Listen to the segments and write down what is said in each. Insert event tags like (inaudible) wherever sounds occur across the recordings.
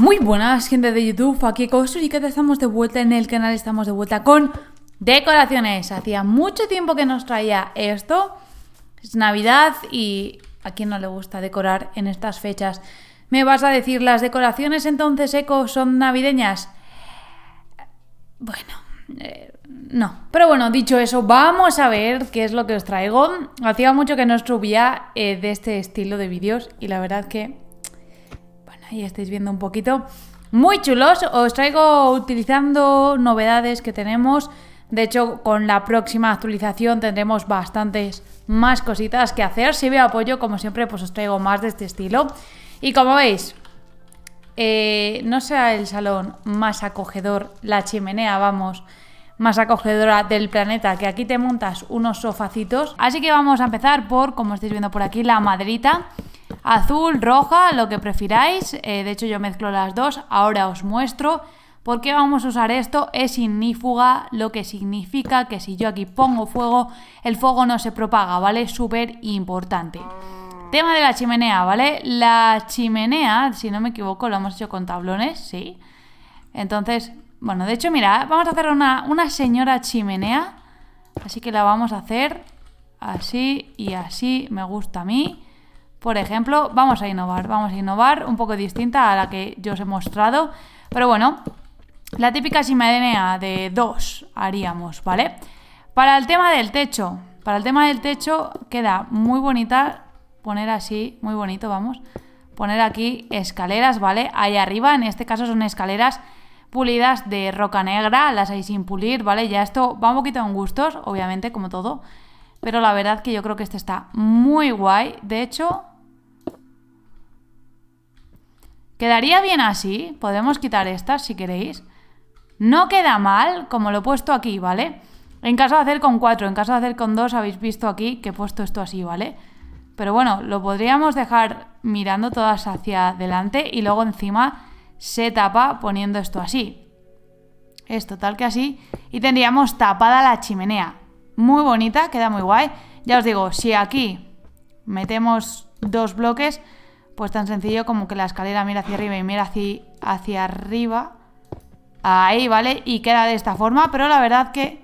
Muy buenas, gente de YouTube, aquí y que estamos de vuelta en el canal, estamos de vuelta con decoraciones. Hacía mucho tiempo que nos traía esto, es Navidad y a quien no le gusta decorar en estas fechas. ¿Me vas a decir las decoraciones entonces, Eco, son navideñas? Bueno, eh, no. Pero bueno, dicho eso, vamos a ver qué es lo que os traigo. Hacía mucho que no subía eh, de este estilo de vídeos y la verdad que ahí estáis viendo un poquito. Muy chulos, os traigo utilizando novedades que tenemos. De hecho, con la próxima actualización tendremos bastantes más cositas que hacer. Si veo apoyo, como siempre, pues os traigo más de este estilo. Y como veis, eh, no sea el salón más acogedor, la chimenea, vamos, más acogedora del planeta, que aquí te montas unos sofacitos. Así que vamos a empezar por, como estáis viendo por aquí, la maderita azul, roja, lo que prefiráis. Eh, de hecho yo mezclo las dos, ahora os muestro por qué vamos a usar esto. Es ignífuga, lo que significa que si yo aquí pongo fuego, el fuego no se propaga, ¿vale? Súper importante. Tema de la chimenea, ¿vale? La chimenea, si no me equivoco, lo hemos hecho con tablones, ¿sí? Entonces, bueno, de hecho, mira, vamos a hacer una, una señora chimenea. Así que la vamos a hacer así y así, me gusta a mí. Por ejemplo, vamos a innovar, vamos a innovar un poco distinta a la que yo os he mostrado. Pero bueno, la típica simadenea de dos haríamos, ¿vale? Para el tema del techo, para el tema del techo queda muy bonita poner así, muy bonito, vamos, poner aquí escaleras, ¿vale? Ahí arriba, en este caso son escaleras pulidas de roca negra, las hay sin pulir, ¿vale? Ya esto va un poquito en gustos, obviamente, como todo, pero la verdad que yo creo que este está muy guay. De hecho, ¿Quedaría bien así? Podemos quitar estas si queréis. No queda mal, como lo he puesto aquí, ¿vale? En caso de hacer con 4, en caso de hacer con 2, habéis visto aquí que he puesto esto así, ¿vale? Pero bueno, lo podríamos dejar mirando todas hacia adelante y luego encima se tapa poniendo esto así. Esto tal que así. Y tendríamos tapada la chimenea. Muy bonita, queda muy guay. Ya os digo, si aquí metemos dos bloques, pues tan sencillo como que la escalera mira hacia arriba y mira hacia, hacia arriba. Ahí, ¿vale? Y queda de esta forma, pero la verdad que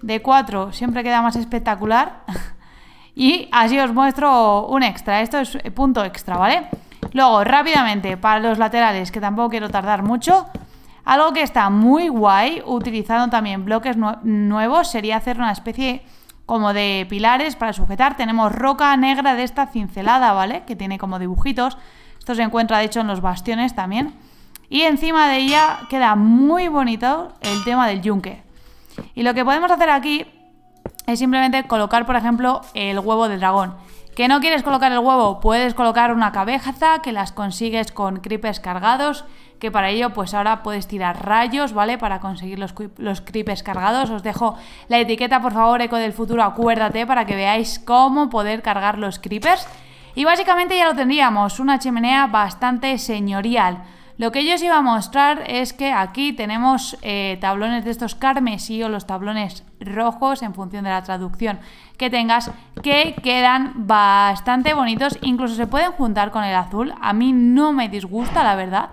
de 4 siempre queda más espectacular. (laughs) y así os muestro un extra. Esto es punto extra, ¿vale? Luego, rápidamente, para los laterales, que tampoco quiero tardar mucho, algo que está muy guay, utilizando también bloques nuevos, sería hacer una especie como de pilares para sujetar. Tenemos roca negra de esta cincelada, ¿vale? Que tiene como dibujitos. Esto se encuentra, de hecho, en los bastiones también. Y encima de ella queda muy bonito el tema del yunque. Y lo que podemos hacer aquí es simplemente colocar, por ejemplo, el huevo del dragón. ¿Que no quieres colocar el huevo? Puedes colocar una cabeza que las consigues con creepers cargados que para ello pues ahora puedes tirar rayos, ¿vale? Para conseguir los, los creepers cargados. Os dejo la etiqueta, por favor, Eco del Futuro, acuérdate, para que veáis cómo poder cargar los creepers. Y básicamente ya lo tendríamos, una chimenea bastante señorial. Lo que yo os iba a mostrar es que aquí tenemos eh, tablones de estos carmesí o los tablones rojos en función de la traducción que tengas que quedan bastante bonitos, incluso se pueden juntar con el azul, a mí no me disgusta la verdad.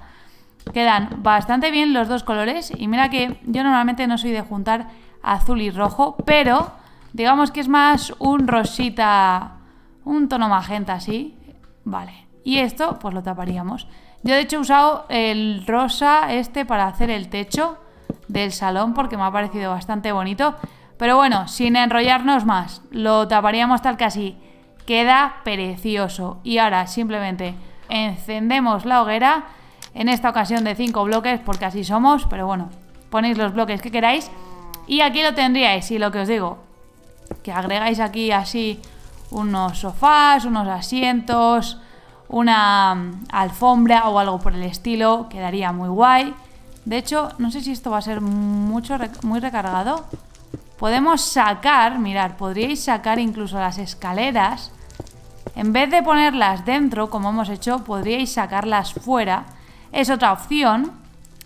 Quedan bastante bien los dos colores y mira que yo normalmente no soy de juntar azul y rojo, pero digamos que es más un rosita, un tono magenta así, vale. Y esto pues lo taparíamos. Yo de hecho he usado el rosa este para hacer el techo del salón porque me ha parecido bastante bonito. Pero bueno, sin enrollarnos más, lo taparíamos tal que así. Queda precioso. Y ahora simplemente encendemos la hoguera en esta ocasión de cinco bloques, porque así somos, pero bueno, ponéis los bloques que queráis. Y aquí lo tendríais, y lo que os digo, que agregáis aquí así unos sofás, unos asientos, una mm, alfombra o algo por el estilo, quedaría muy guay. De hecho, no sé si esto va a ser mucho, muy recargado. Podemos sacar, mirar, podríais sacar incluso las escaleras. En vez de ponerlas dentro, como hemos hecho, podríais sacarlas fuera es otra opción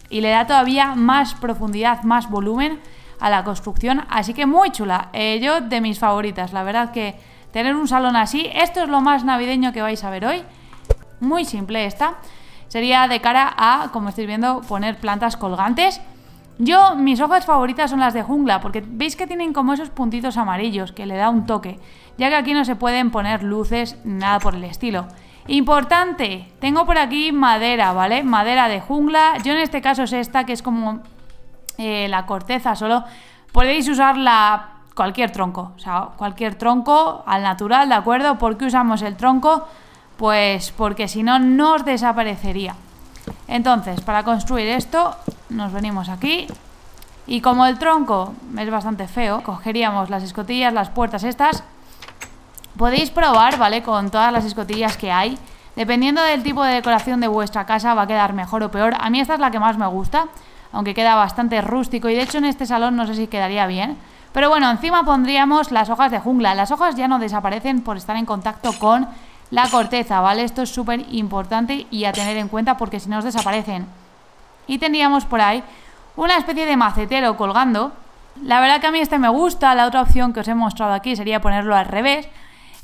y le da todavía más profundidad, más volumen a la construcción. Así que muy chula, eh, yo de mis favoritas, la verdad que tener un salón así, esto es lo más navideño que vais a ver hoy. Muy simple esta. Sería de cara a, como estáis viendo, poner plantas colgantes. Yo, mis hojas favoritas son las de jungla, porque veis que tienen como esos puntitos amarillos, que le da un toque, ya que aquí no se pueden poner luces, nada por el estilo. Importante, tengo por aquí madera, ¿vale? Madera de jungla. Yo en este caso es esta, que es como eh, la corteza solo. Podéis usarla cualquier tronco, o sea, cualquier tronco al natural, ¿de acuerdo? ¿Por qué usamos el tronco? Pues porque si no, nos desaparecería. Entonces, para construir esto, nos venimos aquí. Y como el tronco es bastante feo, cogeríamos las escotillas, las puertas estas Podéis probar, ¿vale? Con todas las escotillas que hay. Dependiendo del tipo de decoración de vuestra casa va a quedar mejor o peor. A mí esta es la que más me gusta, aunque queda bastante rústico y de hecho en este salón no sé si quedaría bien. Pero bueno, encima pondríamos las hojas de jungla. Las hojas ya no desaparecen por estar en contacto con la corteza, ¿vale? Esto es súper importante y a tener en cuenta porque si no os desaparecen. Y tendríamos por ahí una especie de macetero colgando. La verdad que a mí este me gusta, la otra opción que os he mostrado aquí sería ponerlo al revés,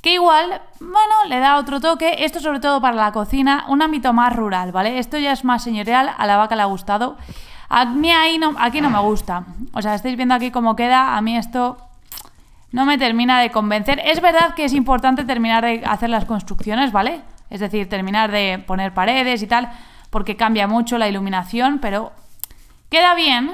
que igual, bueno, le da otro toque. Esto sobre todo para la cocina, un ámbito más rural, ¿vale? Esto ya es más señorial, a la vaca le ha gustado. A mí ahí no, aquí no me gusta. O sea, estáis viendo aquí cómo queda. A mí esto no me termina de convencer. Es verdad que es importante terminar de hacer las construcciones, ¿vale? Es decir, terminar de poner paredes y tal, porque cambia mucho la iluminación, pero queda bien,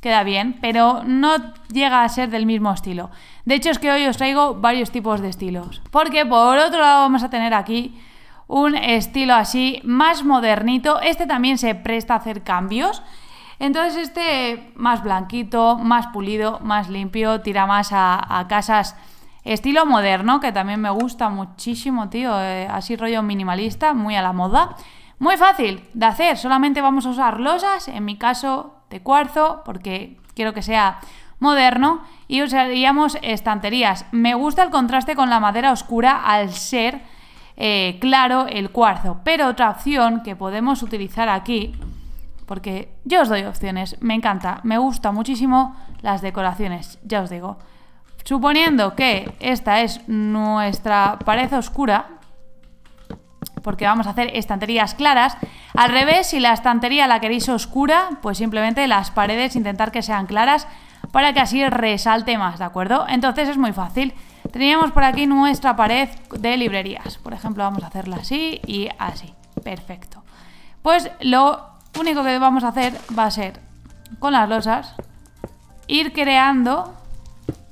queda bien, pero no llega a ser del mismo estilo. De hecho, es que hoy os traigo varios tipos de estilos. Porque por otro lado vamos a tener aquí un estilo así más modernito. Este también se presta a hacer cambios. Entonces este más blanquito, más pulido, más limpio, tira más a, casas estilo moderno, que también me gusta muchísimo, tío. Eh, así rollo minimalista, muy a la moda. Muy fácil de hacer, solamente vamos a usar losas, en mi caso de cuarzo porque quiero que sea moderno y usaríamos estanterías. Me gusta el contraste con la madera oscura al ser eh, claro el cuarzo, pero otra opción que podemos utilizar aquí, porque yo os doy opciones, me encanta, me gusta muchísimo las decoraciones, ya os digo. Suponiendo que esta es nuestra pared oscura, porque vamos a hacer estanterías claras. Al revés, si la estantería la queréis oscura, pues simplemente las paredes intentar que sean claras para que así resalte más, ¿de acuerdo? Entonces es muy fácil. Teníamos por aquí nuestra pared de librerías. Por ejemplo, vamos a hacerla así y así. Perfecto. Pues lo único que vamos a hacer va a ser, con las losas, ir creando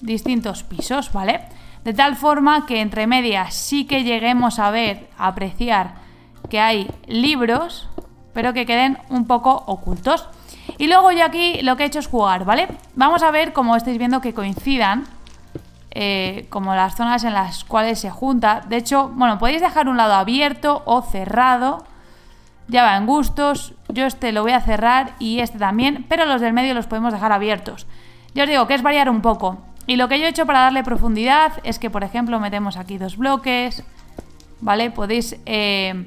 distintos pisos, ¿vale? De tal forma que entre medias sí que lleguemos a ver, a apreciar que hay libros, pero que queden un poco ocultos. Y luego yo aquí lo que he hecho es jugar, ¿vale? Vamos a ver, como estáis viendo, que coincidan eh, como las zonas en las cuales se junta. De hecho, bueno, podéis dejar un lado abierto o cerrado. Ya va en gustos, yo este lo voy a cerrar y este también, pero los del medio los podemos dejar abiertos. Ya os digo que es variar un poco. Y lo que yo he hecho para darle profundidad es que, por ejemplo, metemos aquí dos bloques, ¿vale? Podéis eh,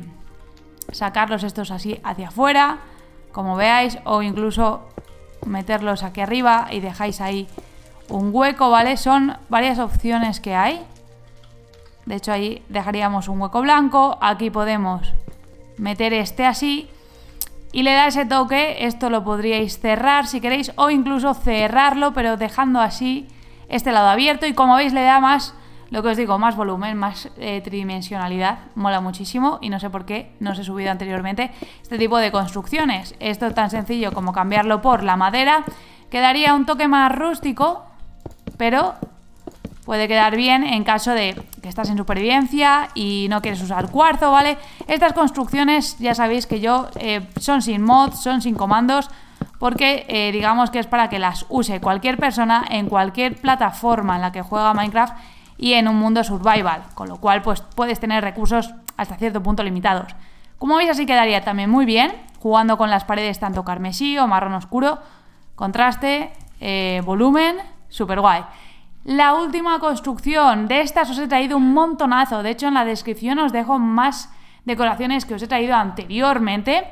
sacarlos estos así hacia afuera, como veáis, o incluso meterlos aquí arriba y dejáis ahí un hueco, ¿vale? Son varias opciones que hay. De hecho, ahí dejaríamos un hueco blanco. Aquí podemos meter este así. Y le da ese toque. Esto lo podríais cerrar si queréis. O incluso cerrarlo, pero dejando así este lado abierto y como veis le da más, lo que os digo, más volumen, más eh, tridimensionalidad, mola muchísimo y no sé por qué no os he subido anteriormente este tipo de construcciones. Esto tan sencillo como cambiarlo por la madera, quedaría un toque más rústico, pero puede quedar bien en caso de que estás en supervivencia y no quieres usar cuarzo, ¿vale? Estas construcciones ya sabéis que yo eh, son sin mods, son sin comandos, porque eh, digamos que es para que las use cualquier persona en cualquier plataforma en la que juega Minecraft y en un mundo survival, con lo cual pues puedes tener recursos hasta cierto punto limitados. Como veis así quedaría también muy bien, jugando con las paredes tanto carmesí o marrón oscuro, contraste, eh, volumen, super guay. La última construcción, de estas os he traído un montonazo, de hecho en la descripción os dejo más decoraciones que os he traído anteriormente,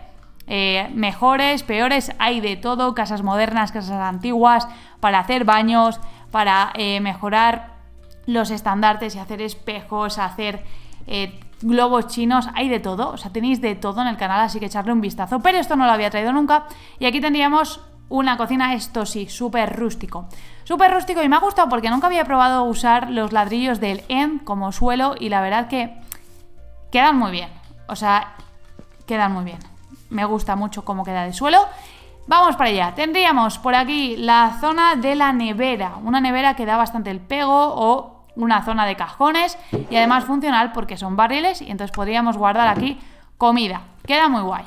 eh, mejores, peores, hay de todo, casas modernas, casas antiguas, para hacer baños, para eh, mejorar los estandartes y hacer espejos, hacer eh, globos chinos, hay de todo, o sea, tenéis de todo en el canal, así que echarle un vistazo. Pero esto no lo había traído nunca y aquí tendríamos una cocina, esto sí, súper rústico. Súper rústico y me ha gustado porque nunca había probado usar los ladrillos del en como suelo y la verdad que quedan muy bien. O sea, quedan muy bien. Me gusta mucho cómo queda de suelo. Vamos para allá. Tendríamos por aquí la zona de la nevera. Una nevera que da bastante el pego o una zona de cajones y además funcional porque son barriles y entonces podríamos guardar aquí comida. Queda muy guay.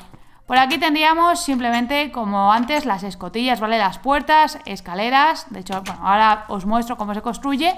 Por aquí tendríamos simplemente, como antes, las escotillas, ¿vale? Las puertas, escaleras. De hecho, bueno, ahora os muestro cómo se construye.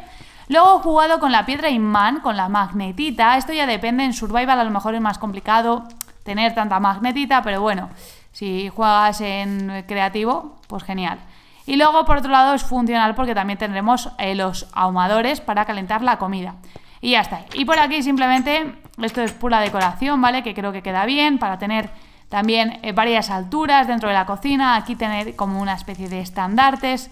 Luego he jugado con la piedra imán, con la magnetita. Esto ya depende, en Survival a lo mejor es más complicado tener tanta magnetita, pero bueno, si juegas en creativo, pues genial. Y luego, por otro lado, es funcional porque también tendremos eh, los ahumadores para calentar la comida. Y ya está. Y por aquí simplemente, esto es pura decoración, ¿vale? Que creo que queda bien para tener también eh, varias alturas dentro de la cocina. Aquí tener como una especie de estandartes.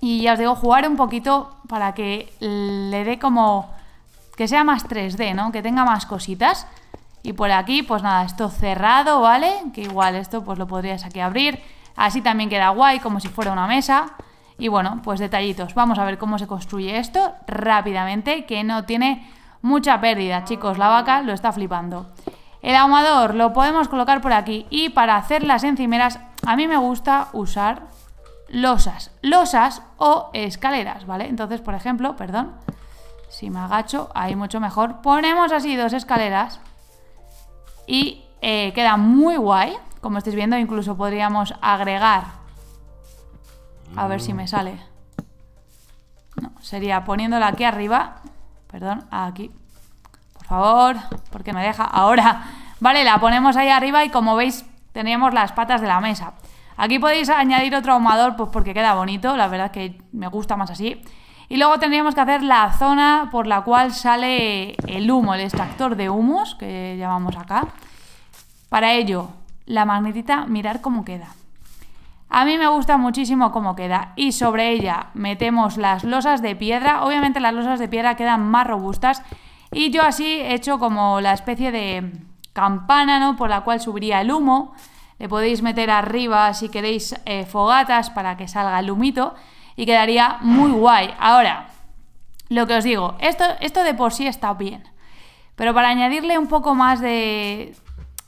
Y ya os digo, jugar un poquito para que le dé como... Que sea más 3D, ¿no? Que tenga más cositas. Y por aquí, pues nada, esto cerrado, ¿vale? Que igual esto pues lo podrías aquí abrir. Así también queda guay, como si fuera una mesa. Y bueno, pues detallitos. Vamos a ver cómo se construye esto rápidamente, que no tiene mucha pérdida, chicos. La vaca lo está flipando. El ahumador lo podemos colocar por aquí. Y para hacer las encimeras, a mí me gusta usar losas. Losas o escaleras, ¿vale? Entonces, por ejemplo, perdón, si me agacho, ahí mucho mejor. Ponemos así dos escaleras y eh, queda muy guay. Como estáis viendo, incluso podríamos agregar. A ver si me mm. sale. No, sería poniéndola aquí arriba. Perdón, aquí. Por favor, porque me deja ahora. (laughs) Vale, la ponemos ahí arriba y como veis, teníamos las patas de la mesa. Aquí podéis añadir otro ahumador, pues porque queda bonito. La verdad que me gusta más así. Y luego tendríamos que hacer la zona por la cual sale el humo, el extractor de humos, que llamamos acá. Para ello, la magnetita, mirar cómo queda. A mí me gusta muchísimo cómo queda y sobre ella metemos las losas de piedra. Obviamente las losas de piedra quedan más robustas y yo así he hecho como la especie de campana, Por la cual subiría el humo. Le podéis meter arriba si queréis eh, fogatas para que salga el humito y quedaría muy guay. Ahora, lo que os digo, esto, esto de por sí está bien, pero para añadirle un poco más de,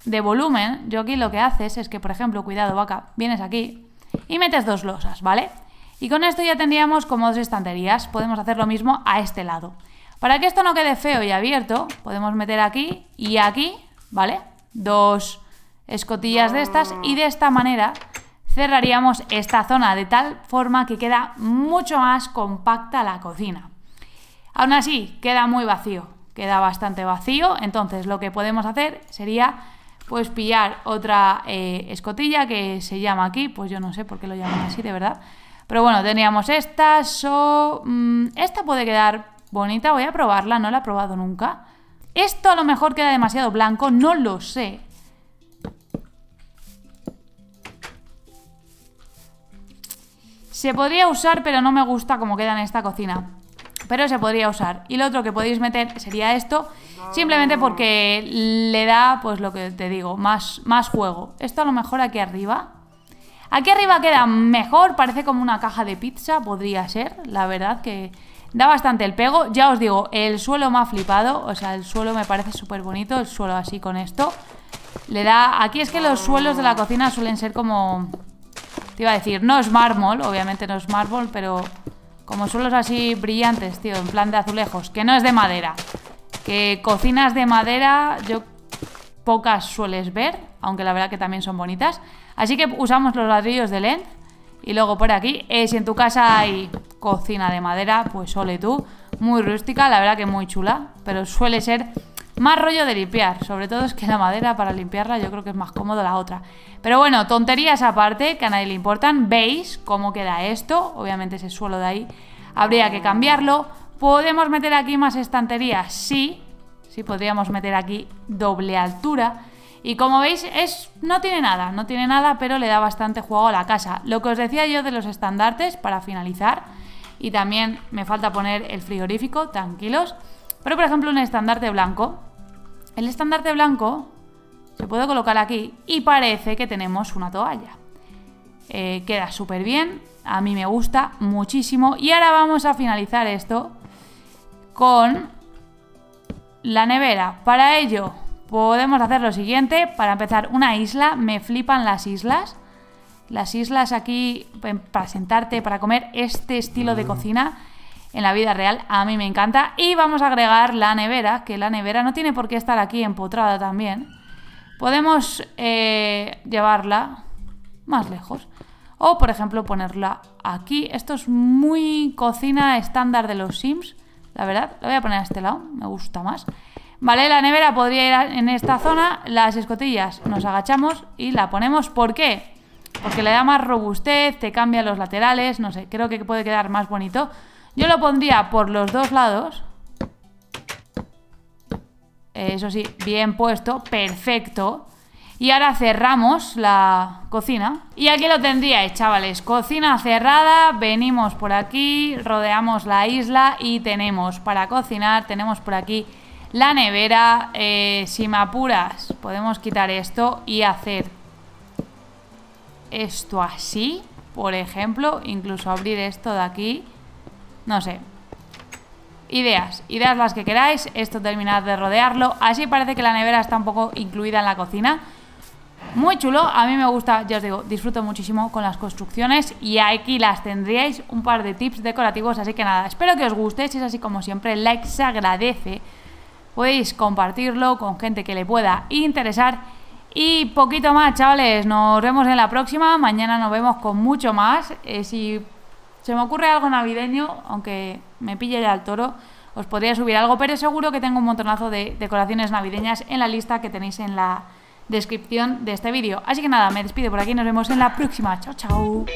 de volumen, yo aquí lo que haces es que, por ejemplo, cuidado vaca, vienes aquí y metes dos losas, ¿vale? Y con esto ya tendríamos como dos estanterías, podemos hacer lo mismo a este lado. Para que esto no quede feo y abierto, podemos meter aquí y aquí, ¿vale? Dos escotillas de estas y de esta manera cerraríamos esta zona de tal forma que queda mucho más compacta la cocina. Aún así, queda muy vacío, queda bastante vacío, entonces lo que podemos hacer sería pues pillar otra eh, escotilla que se llama aquí, pues yo no sé por qué lo llaman así de verdad, pero bueno, teníamos esta, o mm, esta puede quedar bonita, voy a probarla, no la he probado nunca. Esto a lo mejor queda demasiado blanco, no lo sé, Se podría usar, pero no me gusta como queda en esta cocina pero se podría usar. Y lo otro que podéis meter sería esto, simplemente porque le da, pues lo que te digo, más, más juego. Esto a lo mejor aquí arriba. Aquí arriba queda mejor, parece como una caja de pizza, podría ser, la verdad que da bastante el pego. Ya os digo, el suelo me ha flipado, o sea, el suelo me parece súper bonito, el suelo así con esto. Le da... Aquí es que los suelos de la cocina suelen ser como iba a decir, no es mármol, obviamente no es mármol, pero como suelos así brillantes, tío, en plan de azulejos, que no es de madera. Que cocinas de madera yo pocas sueles ver, aunque la verdad que también son bonitas. Así que usamos los ladrillos de lent y luego por aquí, eh, si en tu casa hay cocina de madera, pues ole tú. Muy rústica, la verdad que muy chula, pero suele ser más rollo de limpiar, sobre todo es que la madera para limpiarla yo creo que es más cómodo la otra. Pero bueno, tonterías aparte, que a nadie le importan. ¿Veis cómo queda esto? Obviamente ese suelo de ahí habría que cambiarlo. ¿Podemos meter aquí más estanterías? Sí, sí podríamos meter aquí doble altura. Y como veis, es, no tiene nada, no tiene nada, pero le da bastante juego a la casa. Lo que os decía yo de los estandartes, para finalizar, y también me falta poner el frigorífico, tranquilos. Pero por ejemplo un estandarte blanco, el estandarte blanco se puede colocar aquí y parece que tenemos una toalla. Eh, queda súper bien, a mí me gusta muchísimo. Y ahora vamos a finalizar esto con la nevera. Para ello podemos hacer lo siguiente, para empezar una isla, me flipan las islas. Las islas aquí em, para sentarte, para comer este estilo de mm. cocina en la vida real. A mí me encanta. Y vamos a agregar la nevera, que la nevera no tiene por qué estar aquí empotrada también. Podemos eh, llevarla más lejos. O, por ejemplo, ponerla aquí. Esto es muy cocina estándar de los Sims, la verdad. La voy a poner a este lado, me gusta más. Vale, la nevera podría ir en esta zona. Las escotillas nos agachamos y la ponemos. ¿Por qué? Porque le da más robustez, te cambia los laterales, no sé, creo que puede quedar más bonito. Yo lo pondría por los dos lados. Eh, eso sí, bien puesto, perfecto. Y ahora cerramos la cocina. Y aquí lo tendríais, chavales. Cocina cerrada, venimos por aquí, rodeamos la isla y tenemos para cocinar, tenemos por aquí la nevera. Eh, si me apuras, podemos quitar esto y hacer esto así, por ejemplo. Incluso abrir esto de aquí. No sé. Ideas, ideas las que queráis. Esto terminad de rodearlo. Así parece que la nevera está un poco incluida en la cocina. Muy chulo, a mí me gusta, ya os digo, disfruto muchísimo con las construcciones y aquí las tendríais un par de tips decorativos, así que nada, espero que os guste, si es así como siempre, like se agradece, podéis compartirlo con gente que le pueda interesar y poquito más, chavales, nos vemos en la próxima, mañana nos vemos con mucho más, eh, si se me ocurre algo navideño, aunque me pille ya el toro, os podría subir algo, pero seguro que tengo un montonazo de decoraciones navideñas en la lista que tenéis en la descripción de este vídeo. Así que nada, me despido por aquí, nos vemos en la próxima. Chao, chao.